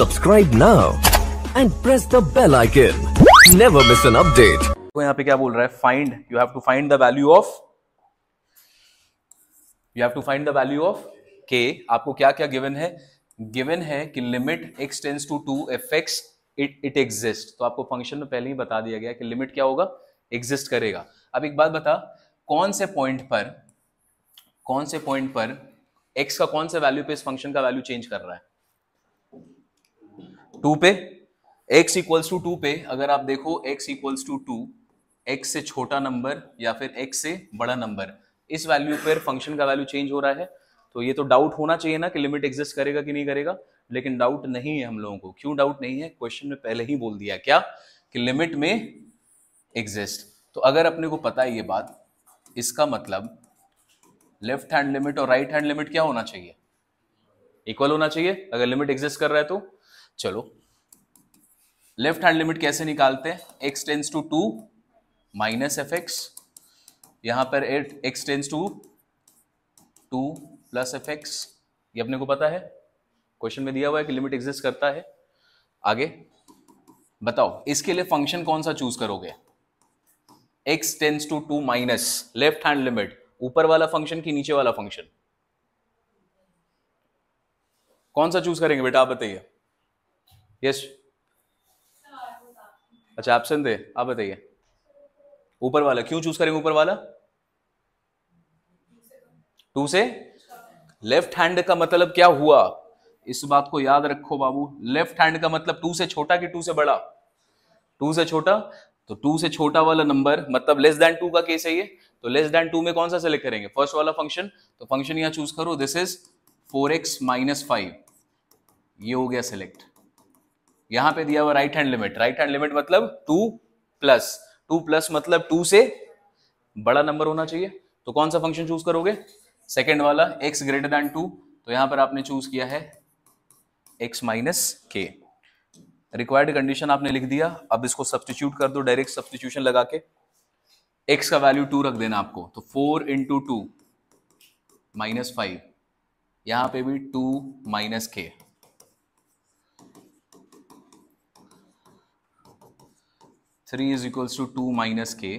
Subscribe now and press the bell icon. Never miss an update. तो यहाँ पे क्या बोल रहा है find you have to find the value of you have to find the value of k आपको क्या क्या गिवन है गिवन है कि limit x tends to two f x it it exist तो आपको फंक्शन में पहले ही बता दिया गया कि लिमिट क्या होगा एग्जिस्ट करेगा अब एक बात बता कौन से पॉइंट पर कौन से पॉइंट पर एक्स का कौन से वैल्यू पे इस फंक्शन का वैल्यू चेंज कर रहा है टू पे x इक्वल्स टू टू पे अगर आप देखो x equals to two x से छोटा नंबर या फिर x से बड़ा नंबर इस वैल्यू पर फंक्शन का वैल्यू चेंज हो रहा है तो ये तो डाउट होना चाहिए ना कि लिमिट एग्जिस्ट करेगा कि नहीं करेगा लेकिन डाउट नहीं है हम लोगों को क्यों डाउट नहीं है क्वेश्चन में पहले ही बोल दिया क्या कि लिमिट में एग्जिस्ट तो अगर अपने को पता है ये बात इसका मतलब लेफ्ट हैंड लिमिट और राइट हैंड लिमिट क्या होना चाहिए इक्वल होना चाहिए अगर लिमिट एग्जिस्ट कर रहा है तो चलो लेफ्ट हैंड लिमिट कैसे निकालते हैं x tends to two minus f x यहां पर at x tends to two plus f x ये अपने को पता है क्वेश्चन में दिया हुआ है कि लिमिट एग्जिस्ट करता है आगे बताओ इसके लिए फंक्शन कौन सा चूज करोगे x tends to two minus left hand limit ऊपर वाला फंक्शन की नीचे वाला फंक्शन कौन सा चूज करेंगे बेटा आप बताइए यस अच्छा ऑप्शन दे आप बताइए ऊपर वाला क्यों चूज करेंगे ऊपर वाला टू से लेफ्ट हैंड का मतलब क्या हुआ इस बात को याद रखो बाबू लेफ्ट हैंड का मतलब टू से छोटा कि टू से बड़ा टू से छोटा तो टू से छोटा वाला नंबर मतलब लेस देन टू का केस है ये तो लेस देन टू में कौन सा सेलेक्ट करेंगे फर्स्ट वाला फंक्शन तो फंक्शन यहां चूज करो this is four x minus five ये हो गया सिलेक्ट यहां पे दिया हुआ right hand limit right hand limit मतलब टू प्लस टू प्लस मतलब टू से बड़ा नंबर होना चाहिए तो कौन सा फंक्शन चूज करोगे सेकेंड वाला एक्स ग्रेटर दैन टू तो यहां पर आपने चूज किया है x minus k required condition आपने लिख दिया अब इसको सब्सटीट्यूट कर दो डायरेक्ट सब्सटीट्यूशन लगा के एक्स का वैल्यू टू रख देना आपको तो four into two minus five यहां पे भी two minus k three is equals to two minus k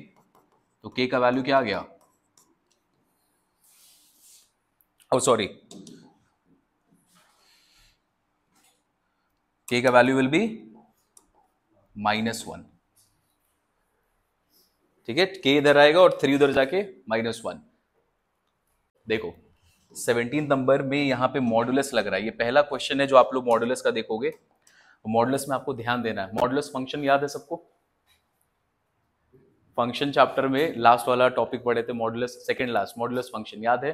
तो के का वैल्यू क्या आ गया ओ सॉरी के का value will be minus one ठीक है के इधर आएगा और थ्री उधर जाके माइनस वन देखो सेवनटीन नंबर में यहां पे मॉडुलस लग रहा है ये पहला क्वेश्चन है जो आप लोग मॉडुलस का देखोगे मॉडुलस में आपको ध्यान देना है मॉडुलस फंक्शन याद है सबको फंक्शन चैप्टर में लास्ट वाला टॉपिक पढ़े थे modulus second last modulus function याद है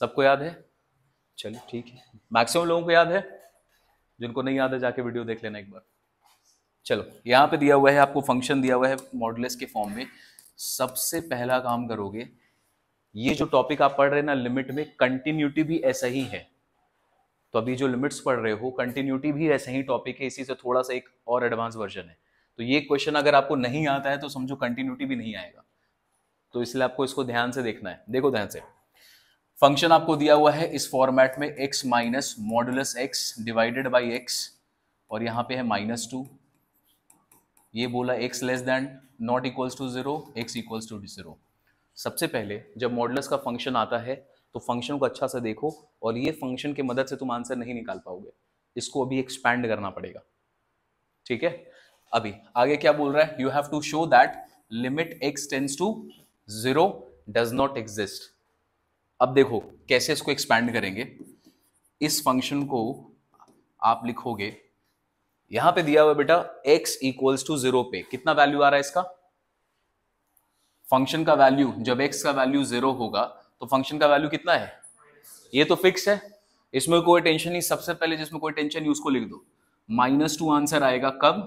सबको याद है चलो ठीक है मैक्सिमम लोगों को याद है जिनको नहीं याद है जाके वीडियो देख लेना एक बार चलो यहाँ पे दिया हुआ है आपको फंक्शन दिया हुआ है मॉडुलस के फॉर्म में सबसे पहला काम करोगे ये जो टॉपिक आप पढ़ रहे हैं ना लिमिट में कंटिन्यूटी भी ऐसा ही है तो अभी जो लिमिट्स पढ़ रहे हो कंटिन्यूटी भी ऐसा ही टॉपिक है इसी से थोड़ा सा एक और एडवांस वर्जन है तो ये क्वेश्चन अगर आपको नहीं आता है तो समझो कंटिन्यूटी भी नहीं आएगा तो इसलिए आपको इसको ध्यान से देखना है देखो ध्यान से फंक्शन आपको दिया हुआ है इस फॉर्मेट में x minus modulus x divided by x और यहां पे है माइनस टू ये बोला x less than not equals to zero x equals to zero सबसे पहले जब मॉडुलस का फंक्शन आता है तो फंक्शन को अच्छा से देखो और ये फंक्शन के मदद से तुम आंसर नहीं निकाल पाओगे इसको अभी एक्सपैंड करना पड़ेगा ठीक है अभी आगे क्या बोल रहा है you have to show that limit x tends to zero does not exist अब देखो कैसे इसको एक्सपैंड करेंगे इस फंक्शन को आप लिखोगे यहां पे दिया हुआ बेटा x इक्वल्स टू जीरो पे कितना वैल्यू आ रहा है इसका फंक्शन का वैल्यू जब x का वैल्यू जीरो होगा तो फंक्शन का वैल्यू कितना है ये तो फिक्स है इसमें कोई टेंशन नहीं सबसे पहले जिसमें कोई टेंशन नहीं उसको लिख दो माइनस टू आंसर आएगा कब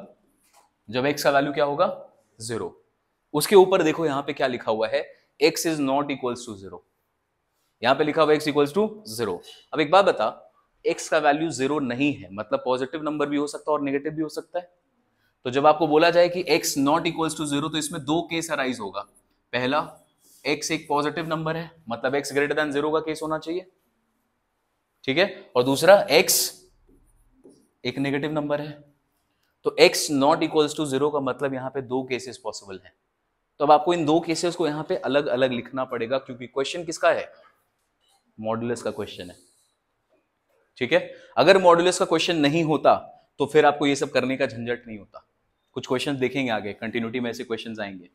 जब एक्स का वैल्यू क्या होगा जीरो उसके ऊपर देखो यहां पे क्या लिखा हुआ है x is not equals to zero यहां पे लिखा हुआ एक्स इक्वल्स टू जीरो अब एक बात बता एक्स का वैल्यू जीरो नहीं है मतलब पॉजिटिव नंबर भी हो सकता है और नेगेटिव भी हो सकता है तो जब आपको बोला जाए कि x not equals to zero तो इसमें दो केस अराइज होगा पहला एक्स एक पॉजिटिव नंबर है मतलब एक्स ग्रेटर देन जीरो का केस होना चाहिए ठीक है और दूसरा एक्स एक नेगेटिव नंबर है तो x not equals to zero का मतलब यहाँ पे दो केसेस पॉसिबल हैं तो अब आपको इन दो केसेस को यहाँ पे अलग अलग लिखना पड़ेगा क्योंकि क्वेश्चन किसका है मॉड्यूलस का क्वेश्चन है ठीक है अगर मॉड्यूलस का क्वेश्चन नहीं होता तो फिर आपको ये सब करने का झंझट नहीं होता कुछ क्वेश्चन देखेंगे आगे कंटिन्यूटी में ऐसे क्वेश्चन आएंगे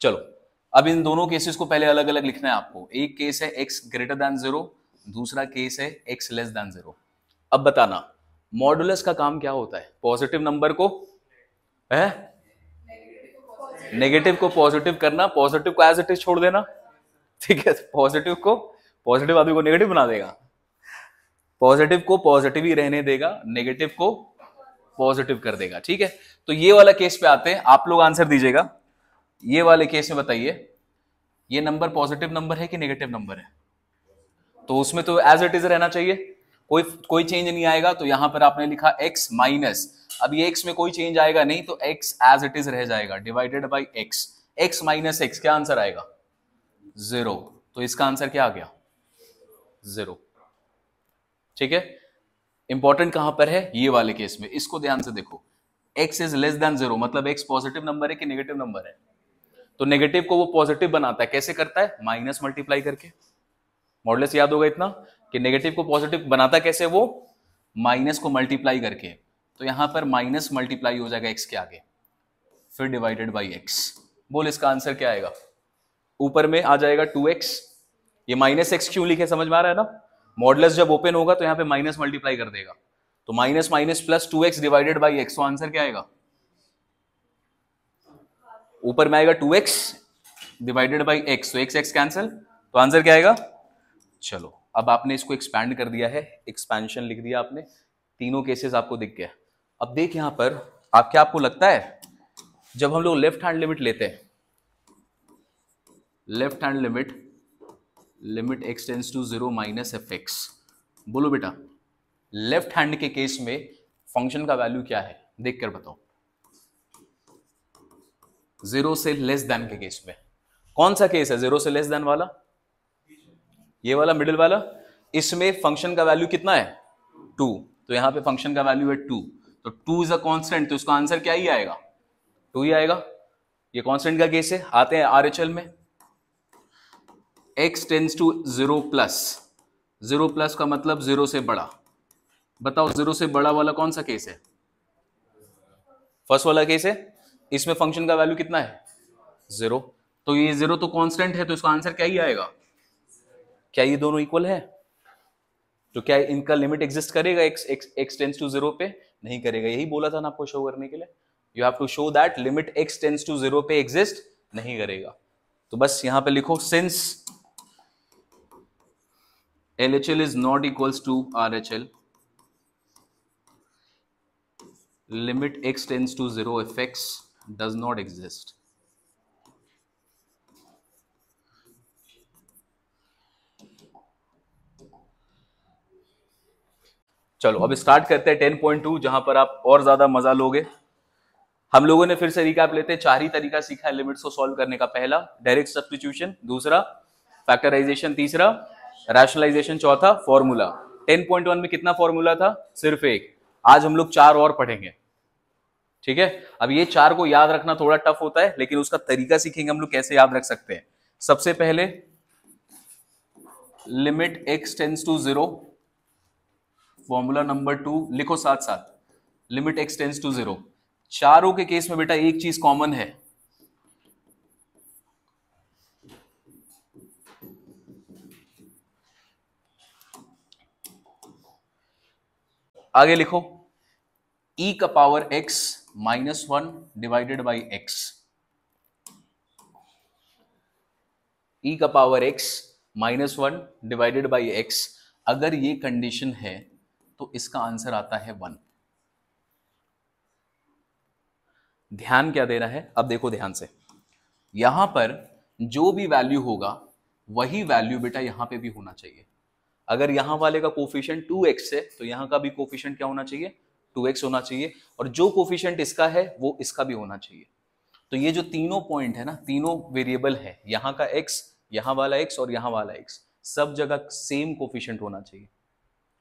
चलो अब इन दोनों केसेस को पहले अलग अलग लिखना है आपको एक केस है एक्स ग्रेटर दैन जीरो दूसरा केस है एक्स लेस दैन जीरो अब बताना मॉडुलस का काम क्या होता है पॉजिटिव नंबर को है नेगेटिव को पॉजिटिव करना पॉजिटिव को एज इट इज छोड़ देना ठीक है पॉजिटिव को पॉजिटिव आदमी को नेगेटिव बना देगा पॉजिटिव को पॉजिटिव ही रहने देगा नेगेटिव को पॉजिटिव कर देगा ठीक है तो ये वाला केस पे आते हैं आप लोग आंसर दीजिएगा ये वाले केस में बताइए ये नंबर पॉजिटिव नंबर है कि नेगेटिव नंबर है तो उसमें तो एज इट इज रहना चाहिए कोई कोई चेंज नहीं आएगा तो यहां पर आपने लिखा x माइनस अब ये x में कोई चेंज आएगा नहीं तो x एज इट इज रह जाएगा divided by x x minus x क्या आंसर आएगा जीरो तो इसका आंसर क्या आ गया जीरो ठीक है इंपॉर्टेंट कहां पर है ये वाले केस में इसको ध्यान से देखो x is less than zero मतलब x पॉजिटिव नंबर है कि नेगेटिव नंबर है तो नेगेटिव को वो पॉजिटिव बनाता है कैसे करता है माइनस मल्टीप्लाई करके मॉडल याद होगा इतना कि नेगेटिव को पॉजिटिव बनाता कैसे वो माइनस को मल्टीप्लाई करके तो यहां पर माइनस मल्टीप्लाई हो जाएगा एक्स के आगे फिर डिवाइडेड बाई एक्स बोल इसका आंसर क्या आएगा ऊपर में आ जाएगा टू एक्स ये माइनस एक्स क्यों लिखे समझ में आ रहा है ना मॉडलस जब ओपन होगा तो यहाँ पे माइनस मल्टीप्लाई कर देगा तो minus minus plus two x divided by x answer क्या आएगा ऊपर में आएगा two x divided by x x x cancel तो आंसर तो क्या आएगा चलो अब आपने इसको एक्सपैंड कर दिया है एक्सपेंशन लिख दिया आपने तीनों केसेस आपको दिख गया अब देख यहां पर आप क्या आपको लगता है जब हम लोग लेफ्ट हैंड लिमिट लेते हैं left hand limit limit x tends to zero minus f x बोलो बेटा लेफ्ट हैंड के केस में फंक्शन का वैल्यू क्या है देख कर बताओ जीरो से लेस देन के केस में कौन सा केस है जीरो से लेस देन वाला ये वाला मिडिल वाला इसमें फंक्शन का वैल्यू कितना है टू तो यहाँ पे फंक्शन का वैल्यू है टू तो टू इज अ कॉन्स्टेंट तो इसका आंसर क्या ही आएगा टू ही आएगा ये कॉन्स्टेंट का केस है आते हैं आर में x tends to zero plus zero plus का मतलब जीरो से बड़ा बताओ जीरो से बड़ा वाला कौन सा केस है फर्स्ट वाला केस है इसमें फंक्शन का वैल्यू कितना है जीरो तो ये जीरो तो कांस्टेंट है तो इसका आंसर क्या ही आएगा क्या ये दोनों इक्वल है तो क्या इनका लिमिट एग्जिस्ट करेगा x x x tends to zero पे नहीं करेगा यही बोला था ना आपको शो करने के लिए you have to show that limit x tends to zero पे एग्जिस्ट नहीं करेगा तो बस यहां पे लिखो since L H L is not equals to R H L limit x tends to zero f x does not exist चलो अब स्टार्ट करते हैं टेन पॉइंट टू जहां पर आप और ज्यादा मजा लोगे हम लोगों ने फिर से रिकाप लेते हैं चार ही तरीका सीखा है लिमिट्स को सॉल्व करने का पहला डायरेक्ट सब्सटीट्यूशन दूसरा फैक्टराइजेशन तीसरा रैशनलाइजेशन चौथा फॉर्मूला 10.1 में कितना फॉर्मूला था सिर्फ एक आज हम लोग चार और पढ़ेंगे ठीक है अब ये चार को याद रखना थोड़ा टफ होता है लेकिन उसका तरीका सीखेंगे हम लोग कैसे याद रख सकते हैं सबसे पहले limit x tends to zero formula number two लिखो साथ साथ लिमिट एक्सटेंस टू जीरो चारों के केस में बेटा एक चीज कॉमन है आगे लिखो e का power x minus one divided by x e का power x minus one divided by x अगर ये कंडीशन है तो इसका आंसर आता है वन ध्यान क्या दे रहा है अब देखो ध्यान से यहां पर जो भी वैल्यू होगा वही वैल्यू बेटा यहां पे भी होना चाहिए अगर यहां वाले का कोफिशियंट एक्स है तो यहां का भी कोफिशियंट क्या होना चाहिए टू एक्स होना चाहिए और जो कोफिशियंट इसका है वो इसका भी होना चाहिए तो ये जो तीनों पॉइंट है ना तीनों वेरिएबल है यहां का एक्स यहां वाला एक्स और यहां वाला एक्स सब जगह सेम कोफिशियंट होना चाहिए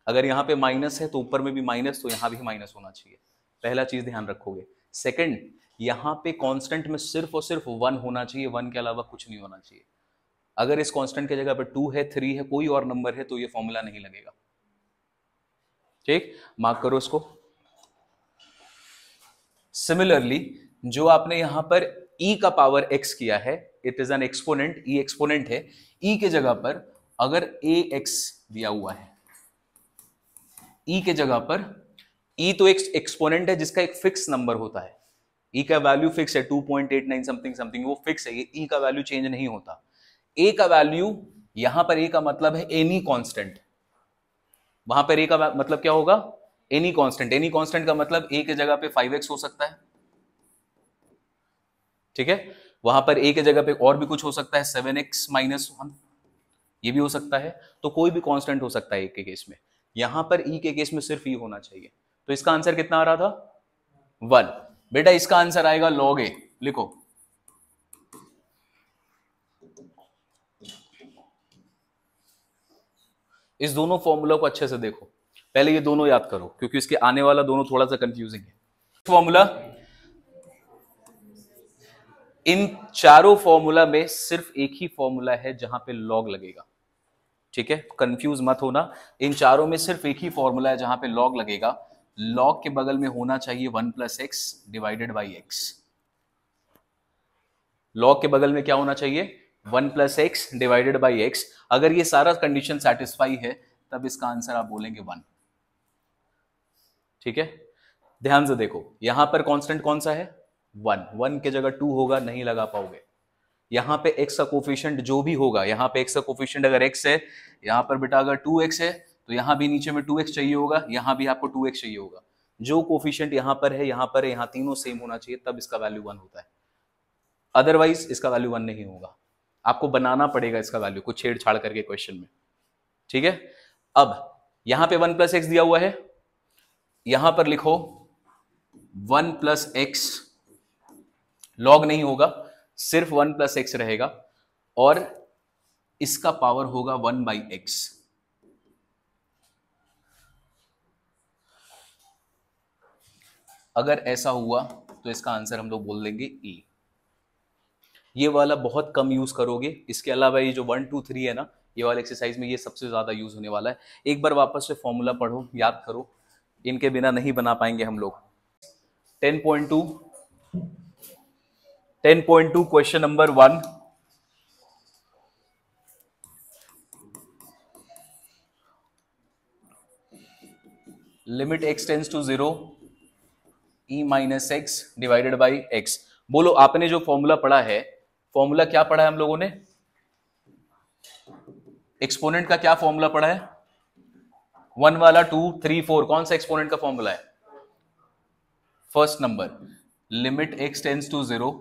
अगर यहाँ पे माइनस है तो ऊपर में भी माइनस तो यहाँ भी माइनस होना चाहिए पहला चीज़ ध्यान रखोगे सेकंड यहाँ पे कांस्टेंट में सिर्फ और सिर्फ वन होना चाहिए वन के अलावा कुछ नहीं होना चाहिए अगर इस कांस्टेंट की जगह पर टू है थ्री है कोई और नंबर है तो ये फॉर्मूला नहीं लगेगा ठीक मार्क करो इसको सिमिलरली जो आपने यहां पर ई e का पावर एक्स किया है it is an exponent e exponent है ई e के जगह पर अगर ए एक्स दिया हुआ है ई e के जगह पर ई e तो एक एक्सपोनेंट है जिसका एक फिक्स नंबर होता है ई e का वैल्यू फिक्स है two point eight nine something something वो फिक्स है ये ई का वैल्यू चेंज नहीं होता ए का वैल्यू यहां पर ए का मतलब है एनी कांस्टेंट वहां पर ए का मतलब क्या होगा एनी कांस्टेंट एनी कांस्टेंट का मतलब ए के जगह पे फाइव एक्स हो सकता है ठीक है वहां पर ए के जगह पे और भी कुछ हो सकता है सेवन एक्स माइनस वन ये भी हो सकता है तो कोई भी कांस्टेंट हो सकता है एक के केस में यहां पर ई e के केस में सिर्फ ई e होना चाहिए तो इसका आंसर कितना आ रहा था वन बेटा इसका आंसर आएगा लॉग ए लिखो इस दोनों फॉर्मूला को अच्छे से देखो पहले ये दोनों याद करो क्योंकि इसके आने वाला दोनों थोड़ा सा कंफ्यूजिंग है फॉर्मूला इन चारों फॉर्मूला में सिर्फ एक ही फॉर्मूला है जहां पे लॉग लगेगा ठीक है कंफ्यूज मत होना इन चारों में सिर्फ एक ही फॉर्मूला है जहां पे लॉग लगेगा लॉग के बगल में होना चाहिए one plus x divided by x log के बगल में क्या होना चाहिए one plus x divided by x अगर ये सारा कंडीशन सेटिस्फाई है तब इसका आंसर आप बोलेंगे वन ठीक है ध्यान से देखो यहां पर कांस्टेंट कौन सा है वन वन के जगह टू होगा नहीं लगा पाओगे यहाँ पे एक्स का कोफिशियंट जो भी होगा यहाँ पे एक्स का कोफिशियंट अगर एक्स है यहाँ पर बेटा अगर टू एक्स है तो यहाँ भी नीचे में टू एक्स चाहिए होगा यहाँ भी आपको टू एक्स चाहिए होगा जो कोफिशियंट यहाँ पर है यहाँ पर है यहाँ तीनों सेम होना चाहिए तब इसका वैल्यू वन होता है अदरवाइज इसका वैल्यू वन नहीं होगा आपको बनाना पड़ेगा इसका वैल्यू कुछ छेड़छाड़ करके क्वेश्चन में ठीक है अब यहां पे वन प्लस एक्स दिया हुआ है यहां पर लिखो वन प्लस एक्स लॉग नहीं होगा सिर्फ वन प्लस एक्स रहेगा और इसका पावर होगा वन बाई एक्स अगर ऐसा हुआ तो इसका आंसर हम लोग बोल देंगे ई e। ये वाला बहुत कम यूज करोगे इसके अलावा ये जो वन टू थ्री है ना ये वाला एक्सरसाइज में ये सबसे ज़्यादा यूज होने वाला है एक बार वापस से फॉर्मूला पढ़ो याद करो इनके बिना नहीं बना पाएंगे हम लोग ten point two ten point two question number one limit x tends to zero e minus x divided by x बोलो आपने जो फॉर्मूला पढ़ा है फॉर्मूला क्या पढ़ा है हम लोगों ने एक्सपोनेंट का क्या फॉर्मूला पढ़ा है वन वाला टू थ्री फोर कौन सा एक्सपोनेंट का फॉर्मूला है first number limit x tends to zero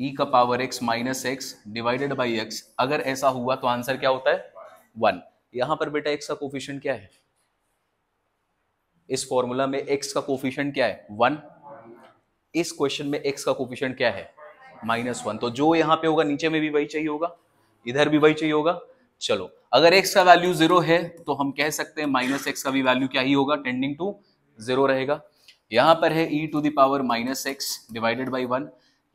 e e का power x minus x divided by x अगर ऐसा हुआ तो आंसर क्या होता है वन यहां पर बेटा एक्स का कोफिशियंट क्या है इस फॉर्मूला में एक्स का कोफिशियंट क्या है वन इस क्वेश्चन में एक्स का कोफिशियंट क्या है माइनस वन तो जो यहां पे होगा नीचे में भी वही चाहिए होगा इधर भी वही चाहिए होगा चलो अगर एक्स का वैल्यू जीरो है तो हम कह सकते हैं माइनस एक्स का भी वैल्यू क्या ही होगा टेंडिंग टू जीरो रहेगा यहां पर है e to the power minus x divided by one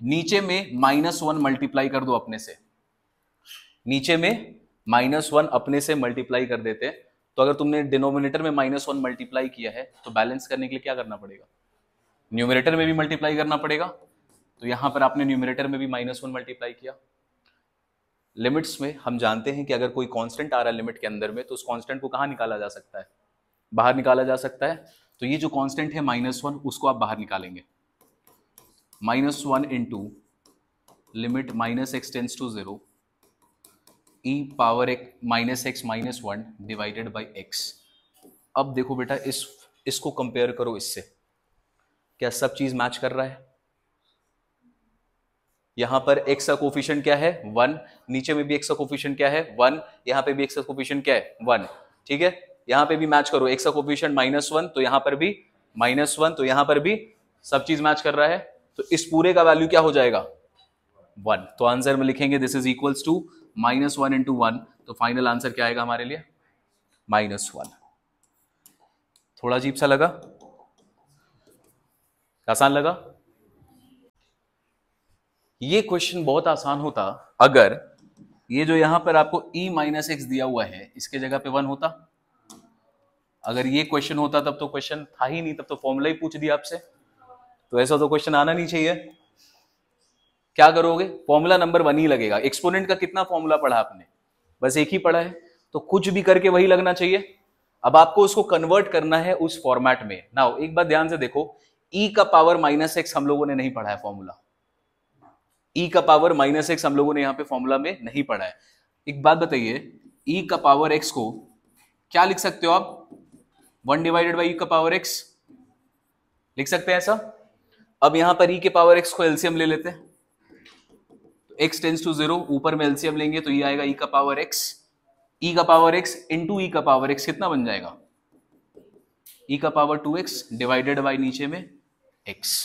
नीचे में माइनस वन मल्टीप्लाई कर दो अपने से नीचे में माइनस वन अपने से मल्टीप्लाई कर देते हैं तो अगर तुमने डिनोमिनेटर में माइनस वन मल्टीप्लाई किया है तो बैलेंस करने के लिए क्या करना पड़ेगा न्यूमिनेटर में भी मल्टीप्लाई करना पड़ेगा तो यहां पर आपने न्यूमिनेटर में भी माइनस वन मल्टीप्लाई किया लिमिट्स में हम जानते हैं कि अगर कोई कांस्टेंट आ रहा है लिमिट के अंदर में तो उस कांस्टेंट को कहाँ निकाला जा सकता है बाहर निकाला जा सकता है तो ये जो कांस्टेंट है माइनस वन उसको आप बाहर निकालेंगे one into limit minus x tends to zero e power एक minus x minus one divided by x अब देखो बेटा इस इसको कंपेयर करो इससे क्या सब चीज मैच कर रहा है यहां पर एक्स का कोफिशियंट क्या है वन नीचे में भी एक्स का कोफिशियंट क्या है वन यहां पे भी एक्स का कोफिशियंट क्या है वन ठीक है यहां पे भी मैच करो एक्स का कोफिशियंट माइनस वन तो यहां पर भी माइनस वन तो यहां पर भी सब चीज मैच कर रहा है तो इस पूरे का वैल्यू क्या हो जाएगा वन तो आंसर में लिखेंगे this is equals to minus one into one तो फाइनल आंसर क्या आएगा हमारे लिए माइनस वन थोड़ा अजीब सा लगा आसान लगा ये क्वेश्चन बहुत आसान होता अगर ये जो यहां पर आपको e माइनस एक्स दिया हुआ है इसके जगह पे वन होता अगर ये क्वेश्चन होता तब तो क्वेश्चन था ही नहीं तब तो फॉर्मूला ही पूछ दिया आपसे तो ऐसा तो क्वेश्चन आना नहीं चाहिए क्या करोगे फॉर्मूला नंबर वन ही लगेगा एक्सपोनेंट का कितना फॉर्मूला पढ़ा आपने बस एक ही पढ़ा है तो कुछ भी करके वही लगना चाहिए अब आपको उसको कन्वर्ट करना है उस फॉर्मेट में ना एक बार ध्यान से देखो ई e का पावर माइनस एक्स हम लोगों ने नहीं पढ़ा है फॉर्मूला ई e का पावर माइनस एक्स हम लोगों ने यहां पे फॉर्मूला में नहीं पढ़ा है एक बात बताइए ई e का पावर एक्स को क्या लिख सकते हो आप वन डिवाइडेड बाई का पावर एक्स लिख सकते हैं ऐसा अब यहां पर ई e के पावर एक्स को एल्सियम ले लेते हैं एक्स टेंस टू जीरो ऊपर में एल्सियम लेंगे तो ये e आएगा ई e का पावर एक्स ई का पावर एक्स इंटू ई का पावर एक्स कितना बन जाएगा ई का power two x divided by नीचे में एक्स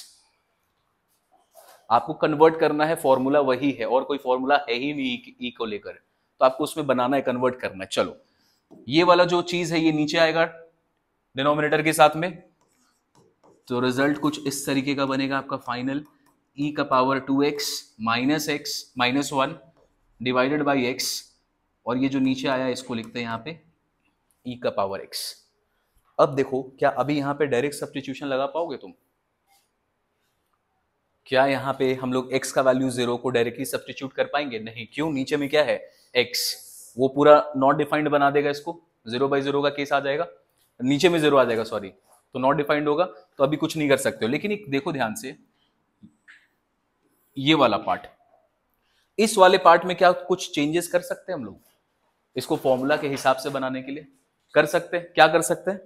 आपको कन्वर्ट करना है फॉर्मूला वही है और कोई फॉर्मूला है ही नहीं ई को लेकर तो आपको उसमें बनाना है कन्वर्ट करना है चलो ये वाला जो चीज है ये नीचे आएगा डिनोमिनेटर के साथ में तो रिजल्ट कुछ इस तरीके का बनेगा आपका फाइनल ई e का power two x minus x minus one divided by x और ये जो नीचे आया इसको लिखते हैं यहाँ पे ई e का पावर एक्स अब देखो क्या अभी यहाँ पे डायरेक्ट सब्सटीट्यूशन लगा पाओगे तुम क्या यहाँ पे हम लोग x का वैल्यू जीरो को डायरेक्टली सब्सटीट्यूट कर पाएंगे नहीं क्यों नीचे में क्या है x वो पूरा नॉट डिफाइंड बना देगा इसको जीरो बाई जीरो का केस आ जाएगा नीचे में जीरो आ जाएगा सॉरी तो नॉट डिफाइंड होगा तो अभी कुछ नहीं कर सकते हो लेकिन एक देखो ध्यान से ये वाला पार्ट इस वाले पार्ट में क्या कुछ चेंजेस कर सकते हैं हम लोग इसको फॉर्मूला के हिसाब से बनाने के लिए कर सकते हैं क्या कर सकते हैं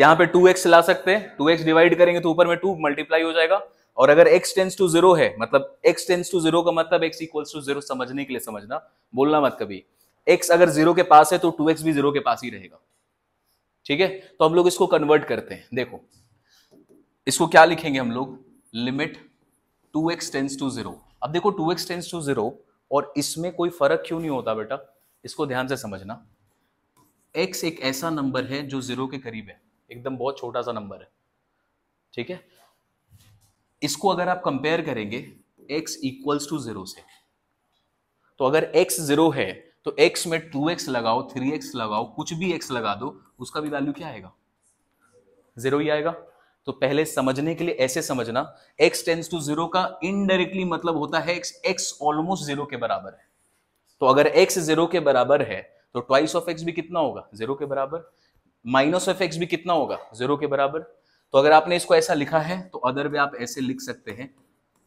यहां पे 2x ला सकते हैं 2x डिवाइड करेंगे तो ऊपर में 2 मल्टीप्लाई हो जाएगा और अगर x टेंस टू जीरो है मतलब x टेंस टू जीरो का मतलब x इक्वल्स टू जीरो समझने के लिए समझना बोलना मत कभी x अगर जीरो के पास है तो 2x भी जीरो के पास ही रहेगा ठीक है तो हम लोग इसको कन्वर्ट करते हैं देखो इसको क्या लिखेंगे हम लोग limit two x tends to zero अब देखो two x tends to zero और इसमें कोई फर्क क्यों नहीं होता बेटा इसको ध्यान से समझना एक्स एक ऐसा नंबर है जो जीरो के करीब है एकदम बहुत छोटा सा नंबर है ठीक है इसको अगर आप कंपेयर करेंगे एक्स इक्वल्स टू जीरो से तो अगर एक्स जीरो है तो x में 2x लगाओ 3x लगाओ कुछ भी x लगा दो उसका भी वैल्यू क्या आएगा जीरो ही आएगा तो पहले समझने के लिए ऐसे समझना x टेंस टू जीरो का इनडायरेक्टली मतलब होता है x x ऑलमोस्ट जीरो के बराबर है तो अगर x जीरो के बराबर है तो ट्वाइस ऑफ एक्स भी कितना होगा जीरो के बराबर माइनस ऑफ एक्स भी कितना होगा जीरो के बराबर तो अगर आपने इसको ऐसा लिखा है तो अदर वे आप ऐसे लिख सकते हैं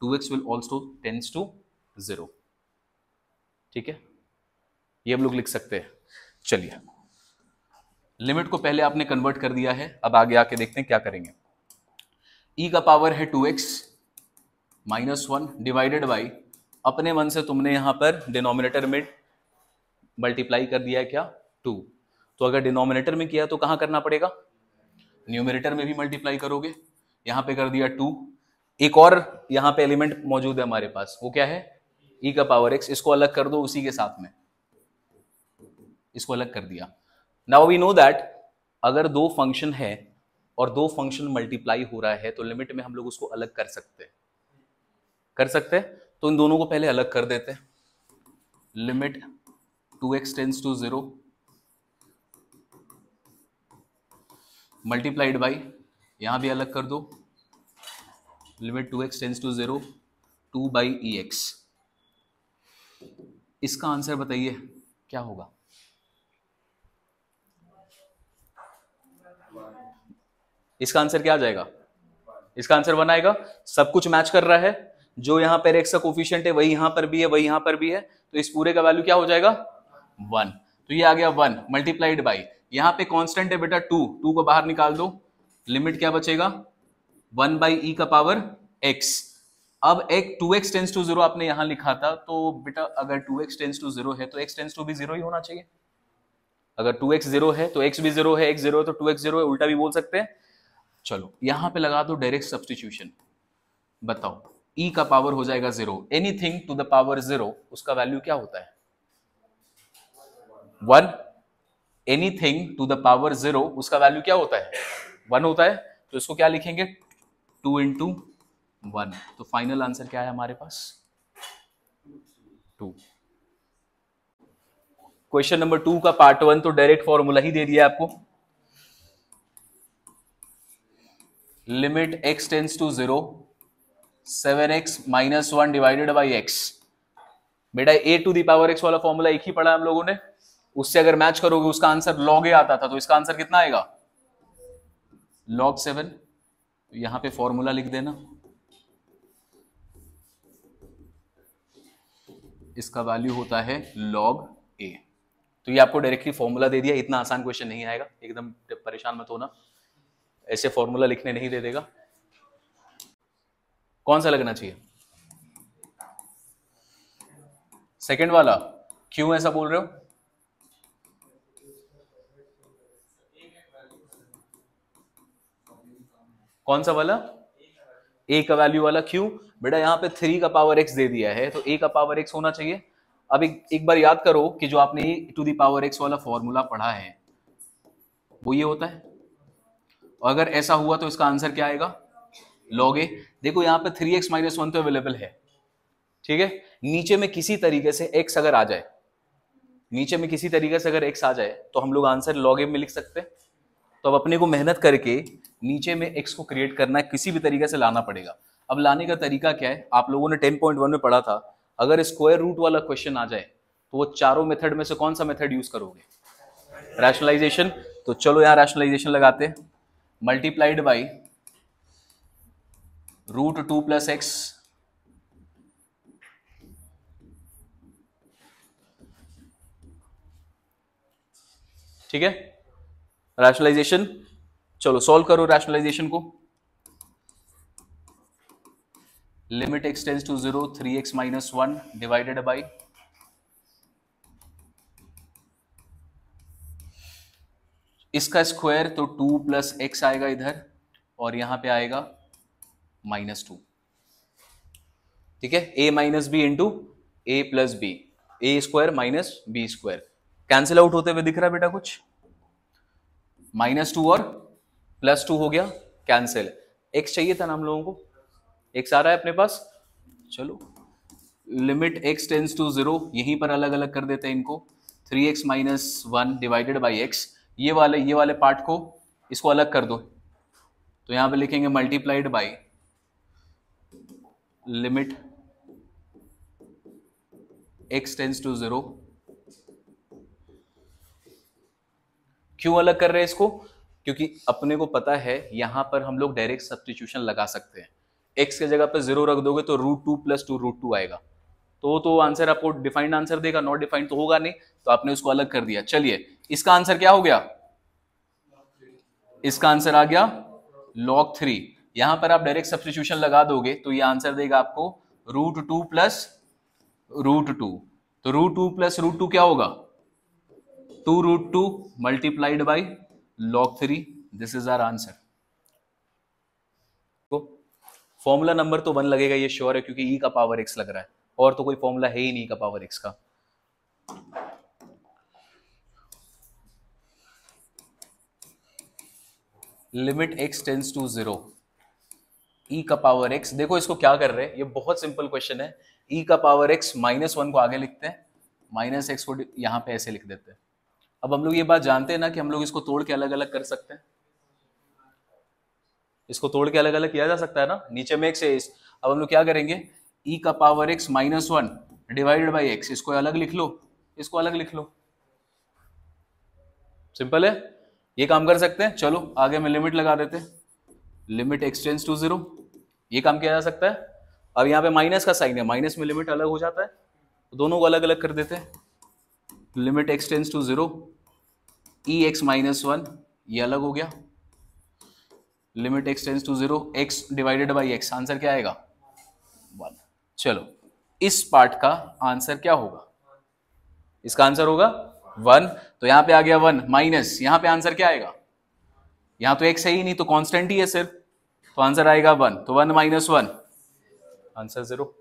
two x will also tends to zero ठीक है ये हम लोग लिख सकते हैं चलिए लिमिट को पहले आपने कन्वर्ट कर दिया है अब आगे आके देखते हैं क्या करेंगे ई e का पावर है two x minus one divided by अपने मन से तुमने यहां पर डिनोमिनेटर में मल्टीप्लाई कर दिया है क्या टू तो अगर डिनोमिनेटर में किया तो कहां करना पड़ेगा न्यूमिनेटर में भी मल्टीप्लाई करोगे यहां पे कर दिया टू एक और यहां पे एलिमेंट मौजूद है हमारे पास वो क्या है ई e का पावर एक्स इसको अलग कर दो उसी के साथ में इसको अलग कर दिया नाउ वी नो दैट अगर दो फंक्शन है और दो फंक्शन मल्टीप्लाई हो रहा है तो लिमिट में हम लोग उसको अलग कर सकते हैं कर सकते हैं तो इन दोनों को पहले अलग कर देते हैं limit two x tends to zero multiplied by यहां भी अलग कर दो limit two x tends to zero two by e x इसका आंसर बताइए क्या होगा इसका आंसर क्या आ जाएगा इसका आंसर वन आएगा सब कुछ मैच कर रहा है जो यहां पर एक्सा कोफिशियंट है वही यहां पर भी है वही यहां पर भी है तो इस पूरे का वैल्यू क्या हो जाएगा वन तो ये आ गया वन मल्टीप्लाइड बाई यहाँ पे कांस्टेंट है बेटा टू टू को बाहर निकाल दो लिमिट क्या बचेगा वन बाई ई का पावर एक्स अब एक two x tends to zero आपने यहां लिखा था तो बेटा अगर two x tends to zero है तो एक्स टेंस टू भी जीरो ही होना चाहिए अगर टू एक्स जीरो है तो एक्स भी जीरो है एक्स जीरो तो टू एक्स जीरो है उल्टा भी बोल सकते हैं चलो यहां पे लगा दो डायरेक्ट सब्सटीट्यूशन बताओ ई e का पावर हो जाएगा zero anything to the power zero उसका वैल्यू क्या होता है one anything to the power zero उसका वैल्यू क्या होता है वन होता है तो इसको क्या लिखेंगे टू इंटू वन तो फाइनल आंसर क्या है हमारे पास टू क्वेश्चन नंबर टू का पार्ट वन तो डायरेक्ट फॉर्मूला ही दे दिया आपको limit x to zero seven x minus one divided by x बेटा ए टू पावर एक्स वाला फॉर्मूला एक ही पढ़ा हम लोगों ने उससे अगर मैच करोगे उसका आंसर लॉग ए आता था तो इसका आंसर कितना आएगा लॉग सेवन तो यहां पे फॉर्मूला लिख देना इसका वैल्यू होता है लॉग ए तो ये आपको डायरेक्टली फॉर्मूला दे दिया इतना आसान क्वेश्चन नहीं आएगा एकदम परेशान मत होना ऐसे फॉर्मूला लिखने नहीं दे देगा कौन सा लगना चाहिए सेकेंड वाला क्यों ऐसा बोल रहे हो कौन सा वाला ए का वैल्यू वाला क्यू बेटा यहां पे थ्री का पावर एक्स दे दिया है तो ए का पावर एक्स होना चाहिए अब एक, एक बार याद करो कि जो आपने टू दी पावर एक्स वाला फॉर्मूला पढ़ा है वो ये होता है अगर ऐसा हुआ तो इसका आंसर क्या आएगा लॉग ए देखो यहाँ पे थ्री एक्स माइनस वन तो अवेलेबल है ठीक है नीचे में किसी तरीके से एक्स अगर आ जाए नीचे में किसी तरीके से अगर एक्स आ जाए तो हम लोग आंसर लॉग ए में लिख सकते हैं तो अब अपने को मेहनत करके नीचे में एक्स को क्रिएट करना है किसी भी तरीके से लाना पड़ेगा अब लाने का तरीका क्या है आप लोगों ने टेन पॉइंट वन में पढ़ा था अगर स्क्वायर रूट वाला क्वेश्चन आ जाए तो वो चारों मेथड में से कौन सा मेथड यूज करोगे रैशनलाइजेशन तो चलो यहाँ रैशनलाइजेशन लगाते हैं multiplied by root two plus x ठीक है रैशनलाइजेशन चलो सॉल्व करो रैशनलाइजेशन को limit x tends to zero three x minus one divided by इसका स्क्वायर तो टू प्लस एक्स आएगा इधर और यहां पे आएगा माइनस टू ठीक है a minus b into a plus b a square minus b square cancel out होते हुए दिख रहा है बेटा कुछ माइनस टू और प्लस टू हो गया कैंसिल एक्स चाहिए था ना हम लोगों को एक्स आ रहा है अपने पास चलो limit x tends to zero यहीं पर अलग अलग कर देते हैं इनको three x minus one divided by x ये वाले ये वाले पार्ट को इसको अलग कर दो तो यहां पे लिखेंगे multiplied by limit x tends to zero क्यों अलग कर रहे हैं इसको क्योंकि अपने को पता है यहां पर हम लोग डायरेक्ट सब्सटीट्यूशन लगा सकते हैं एक्स के जगह पर जीरो रख दोगे तो root two plus two root two आएगा तो तो आंसर आपको डिफाइंड आंसर देगा नॉट डिफाइंड तो होगा नहीं तो आपने उसको अलग कर दिया चलिए इसका आंसर क्या हो गया इसका आंसर आ गया लॉग थ्री यहां पर आप डायरेक्ट सब्सटीट्यूशन लगा दोगे तो ये आंसर देगा आपको root two plus root two तो root two plus root two क्या होगा two root two multiplied by log three this is our answer formula number तो वन तो लगेगा ये श्योर है क्योंकि ई e का पावर एक्स लग रहा है और तो कोई फॉर्मूला है ही नहीं का पावर एक्स का limit x tends to zero e का पावर एक्स देखो इसको क्या कर रहे हैं ये बहुत सिंपल क्वेश्चन है ई e का पावर एक्स माइनस वन को आगे लिखते हैं माइनस एक्स को यहां पे ऐसे लिख देते हैं अब हम लोग ये बात जानते हैं ना कि हम लोग इसको तोड़ के अलग अलग कर सकते हैं इसको तोड़ के अलग अलग किया जा सकता है ना नीचे में एक्स है अब हम लोग क्या करेंगे e का power x minus one divided by x इसको अलग लिख लो इसको अलग लिख लो सिंपल है ये काम कर सकते हैं चलो आगे में लिमिट लगा देते लिमिट एक्सटेंस टू जीरो ये काम किया जा सकता है अब यहाँ पे माइनस का साइन है माइनस में लिमिट अलग हो जाता है तो दोनों को अलग अलग कर देते हैं limit x tends to zero e x minus one ये अलग हो गया limit x tends to zero x divided by x answer क्या आएगा वन चलो इस पार्ट का आंसर क्या होगा इसका आंसर होगा वन तो यहां पे आ गया वन माइनस यहां पे आंसर क्या आएगा यहां तो एक सही नहीं तो कांस्टेंट ही है सिर्फ तो आंसर आएगा वन तो one minus one answer zero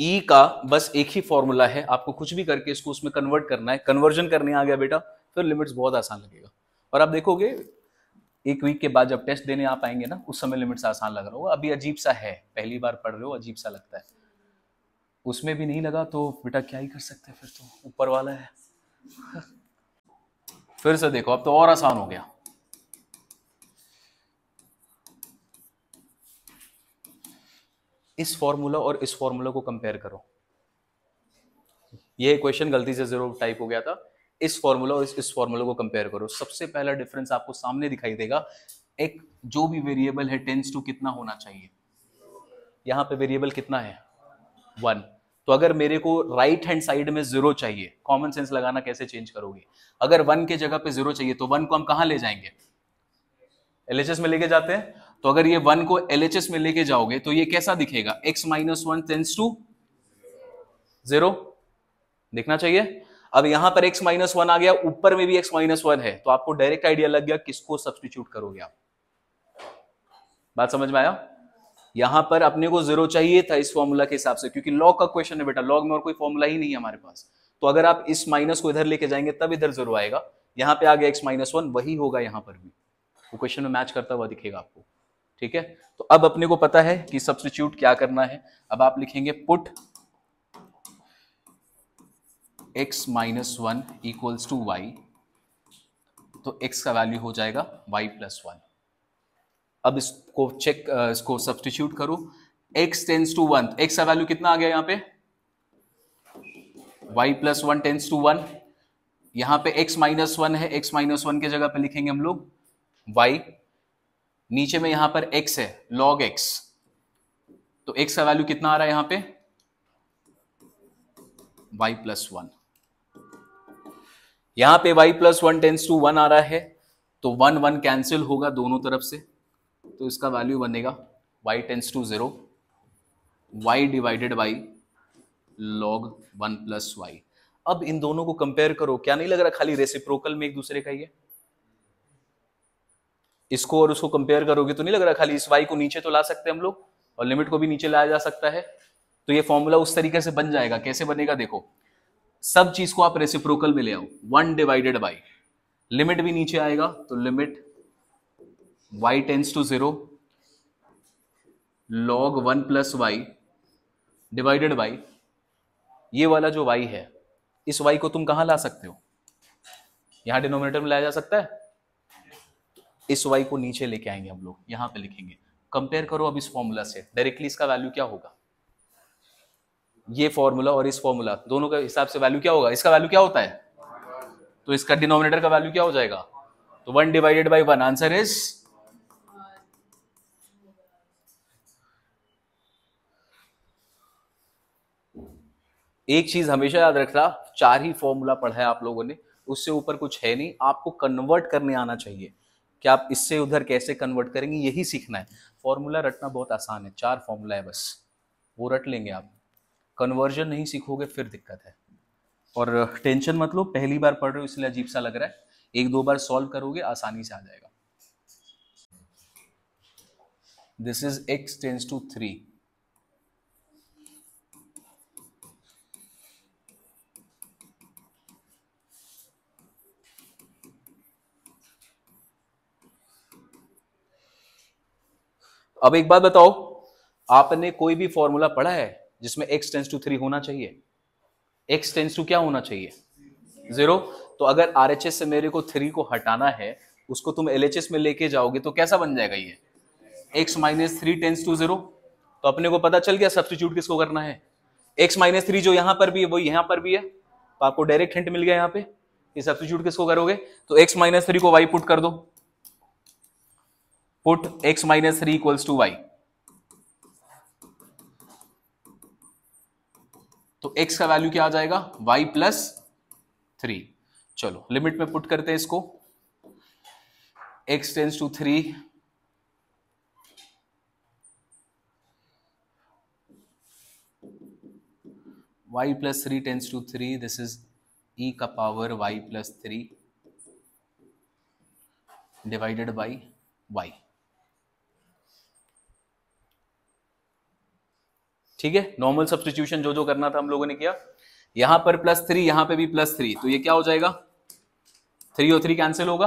e e का बस एक ही फॉर्मूला है आपको कुछ भी करके इसको उसमें कन्वर्ट करना है कन्वर्जन करने आ गया बेटा फिर लिमिट्स बहुत आसान लगेगा और आप देखोगे एक वीक के बाद जब टेस्ट देने आप आएंगे ना उस समय लिमिट्स आसान लग रहा होगा अभी अजीब सा है पहली बार पढ़ रहे हो अजीब सा लगता है उसमें भी नहीं लगा तो बेटा क्या ही कर सकते फिर तो ऊपर वाला है फिर से देखो अब तो और आसान हो गया इस फॉर्मूला और इस फॉर्मूला को कंपेयर करो यह क्वेश्चन गलती से जरूर टाइप हो गया था इस फॉर्मूला और इस इस फॉर्मूला को कंपेयर करो सबसे पहला डिफरेंस आपको सामने दिखाई देगा एक जो भी वेरिएबल है टेंस टू कितना होना चाहिए यहां पे वेरिएबल कितना है वन तो अगर मेरे को राइट हैंड साइड में जीरो चाहिए कॉमन सेंस लगाना कैसे चेंज करोगे अगर वन के जगह पे जीरो चाहिए तो वन को हम कहाँ ले जाएंगे एल में लेके जाते हैं तो अगर ये वन को एल में लेके जाओगे तो ये कैसा दिखेगा x minus one tends to zero देखना चाहिए अब यहां पर x माइनस वन आ गया ऊपर में भी x माइनस वन है तो आपको डायरेक्ट आइडिया लग गया किसको सब्सटीट्यूट करोगे आप बात समझ में आया यहां पर अपने को जीरो चाहिए था इस फॉर्मूला के हिसाब से क्योंकि लॉग का क्वेश्चन है बेटा लॉग में और कोई फॉर्मूला ही नहीं है हमारे पास तो अगर आप इस माइनस को इधर लेके जाएंगे तब इधर जीरो आएगा यहां पे आ गया एक्स माइनस वन वही होगा यहां पर भी वो क्वेश्चन में मैच करता हुआ दिखेगा आपको ठीक है तो अब अपने को पता है कि सब्सटीट्यूट क्या करना है अब आप लिखेंगे put x minus one equals to y तो एक्स का वैल्यू हो जाएगा वाई प्लस वन अब इसको चेक इसको सब्सटीट्यूट करो x tends to one x का वैल्यू कितना आ गया यहां पे y plus one tends to one यहां पे एक्स माइनस वन है एक्स माइनस वन के जगह पे लिखेंगे हम लोग वाई नीचे में यहां पर एक्स है लॉग एक्स तो एक्स का वैल्यू कितना आ रहा है यहां पे वाई प्लस वन यहां पे y plus one tends to one आ रहा है तो वन वन कैंसिल होगा दोनों तरफ से तो इसका वैल्यू बनेगा y tends to zero y divided by log one plus y अब इन दोनों को कंपेयर करो क्या नहीं लग रहा खाली रेसिप्रोकल में एक दूसरे का ये इसको और उसको कंपेयर करोगे तो नहीं लग रहा खाली इस वाई को नीचे तो ला सकते हैं हम लोग और लिमिट को भी नीचे लाया जा सकता है तो ये फॉर्मूला उस तरीके से बन जाएगा कैसे बनेगा देखो सब चीज को आप रेसिप्रोकल में ले आओ वन डिवाइडेड बाई लिमिट भी नीचे आएगा तो limit y tends to zero log one plus y divided by ये वाला जो वाई है इस वाई को तुम कहां ला सकते हो यहां डिनोमिनेटर में लाया जा सकता है इस वाई को नीचे लेके आएंगे हम लोग यहां पे लिखेंगे कंपेयर करो अब इस फॉर्मूला से डायरेक्टली इसका वैल्यू क्या होगा ये फॉर्मूला और इस फॉर्मूला दोनों के हिसाब से वैल्यू क्या होगा इसका वैल्यू क्या होता है तो इसका डिनोमिनेटर का वैल्यू क्या हो जाएगा तो one divided by one answer is एक चीज हमेशा याद रखना चार ही फॉर्मूला पढ़ा है आप लोगों ने उससे ऊपर कुछ है नहीं आपको कन्वर्ट करने आना चाहिए कि आप इससे उधर कैसे कन्वर्ट करेंगे यही सीखना है फॉर्मूला रटना बहुत आसान है चार फॉर्मूला है बस वो रट लेंगे आप कन्वर्जन नहीं सीखोगे फिर दिक्कत है और टेंशन मत लो पहली बार पढ़ रहे हो इसलिए अजीब सा लग रहा है एक दो बार सॉल्व करोगे आसानी से आ जाएगा this is x tends to three अब एक बात बताओ आपने कोई भी फॉर्मूला पढ़ा है जिसमें एक्स टेंस टू थ्री होना चाहिए एक्स टेंस टू क्या होना चाहिए जीरो तो अगर आर से मेरे को थ्री को हटाना है उसको तुम एल में लेके जाओगे तो कैसा बन जाएगा ये x minus three tends to zero तो अपने को पता चल गया सब्सटीट्यूट किसको करना है एक्स माइनस थ्री जो यहां पर भी है वो यहां पर भी है तो आपको डायरेक्ट हिंट मिल गया यहाँ पे कि सब्सटीट्यूट किसको करोगे तो एक्स माइनस थ्री को वाई पुट कर दो put x minus three equals to y तो x का वैल्यू क्या आ जाएगा y प्लस थ्री चलो लिमिट में पुट करते हैं इसको x tends to three y plus three tends to three this is e का power y plus three divided by y ठीक है नॉर्मल सब्सटीट्यूशन जो जो करना था हम लोगों ने किया यहां पर प्लस थ्री यहां पे भी प्लस थ्री तो ये क्या हो जाएगा थ्री और थ्री कैंसिल होगा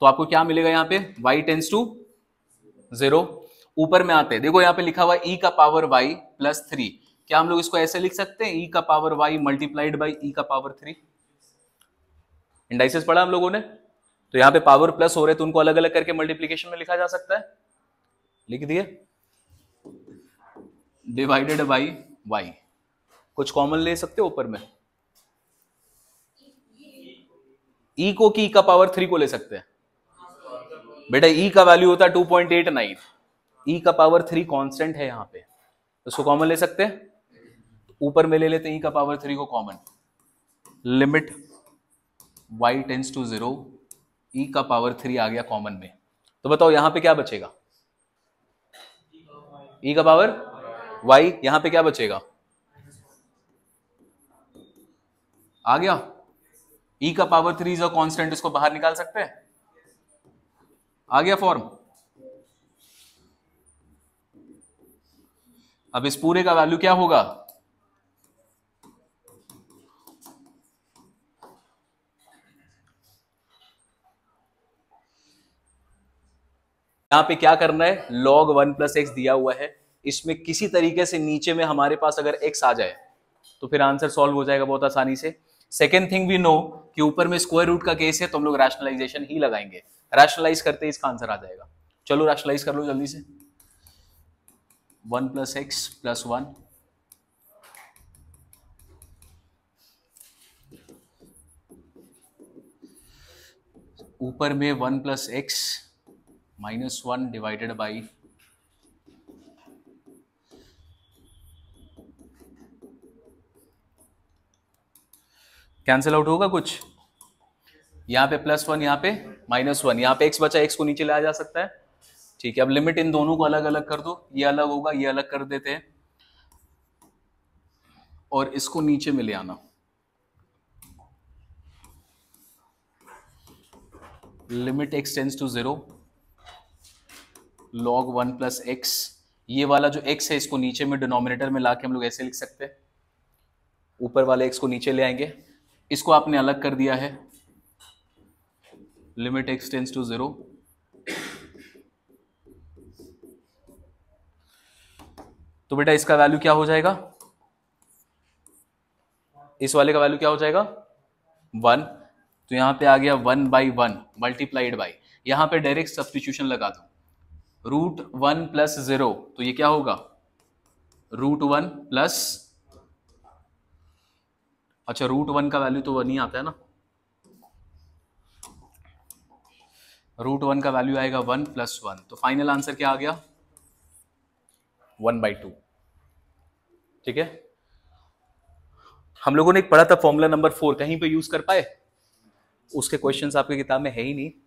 तो आपको क्या मिलेगा यहां पे y टेंस टू जीरो ऊपर में आते हैं देखो यहां पे लिखा हुआ e का पावर y प्लस थ्री क्या हम लोग इसको ऐसे लिख सकते हैं e का power y multiplied by e का पावर थ्री इंडाइसिस पढ़ा हम लोगों ने तो यहां पे पावर प्लस हो रहे तो उनको अलग अलग करके मल्टीप्लीकेशन में लिखा जा सकता है लिख दिए डिवाइडेड बाई वाई कुछ कॉमन ले सकते हो ऊपर में ई e को की का पावर थ्री को ले सकते हैं बेटा ई e का वैल्यू होता e है two point eight nine e का पावर थ्री कांस्टेंट है यहां पे उसको कॉमन ले सकते हैं ऊपर में ले लेते हैं ई e का पावर थ्री को common limit y tends to zero e का पावर थ्री आ गया कॉमन में तो बताओ यहां पे क्या बचेगा ई e का पावर वाई यहां पे क्या बचेगा आ गया ई e का पावर थ्री जो कॉन्स्टेंट इसको बाहर निकाल सकते हैं आ गया फॉर्म अब इस पूरे का वैल्यू क्या होगा यहां पे क्या करना है लॉग वन प्लस एक्स दिया हुआ है इसमें किसी तरीके से नीचे में हमारे पास अगर एक्स आ जाए तो फिर आंसर सॉल्व हो जाएगा बहुत आसानी से सेकेंड थिंग वी नो कि ऊपर में स्क्वायर रूट का केस है तो हम लोग रैशनलाइजेशन ही लगाएंगे रैशनलाइज करते इसका आंसर आ जाएगा चलो रैशनलाइज कर लो जल्दी से one plus x plus one ऊपर में one plus x minus one divided by cancel out होगा कुछ यहाँ पे प्लस वन यहाँ पे माइनस वन यहाँ पे एक्स बचा एक्स को नीचे लाया जा सकता है ठीक है अब लिमिट इन दोनों को अलग अलग कर दो ये अलग होगा ये अलग कर देते हैं और इसको नीचे में ले आना limit x tends to zero log one plus x ये वाला जो एक्स है इसको नीचे में डिनोमिनेटर में ला के हम लोग ऐसे लिख सकते हैं ऊपर वाले एक्स को नीचे ले आएंगे इसको आपने अलग कर दिया है लिमिट एक्सटेंस टू ज़ीरो तो बेटा इसका वैल्यू क्या हो जाएगा इस वाले का वैल्यू क्या हो जाएगा वन तो यहां पे आ गया one by one multiplied by यहां पे डायरेक्ट सब्सटीट्यूशन लगा दो रूट वन प्लस ज़ीरो तो ये क्या होगा रूट वन प्लस अच्छा रूट वन का वैल्यू तो वन ही आता है ना रूट वन का वैल्यू आएगा वन प्लस वन तो फाइनल आंसर क्या आ गया वन बाई टू ठीक है हम लोगों ने एक पढ़ा था फॉर्मूला नंबर फोर कहीं पे यूज कर पाए उसके क्वेश्चंस आपके किताब में है ही नहीं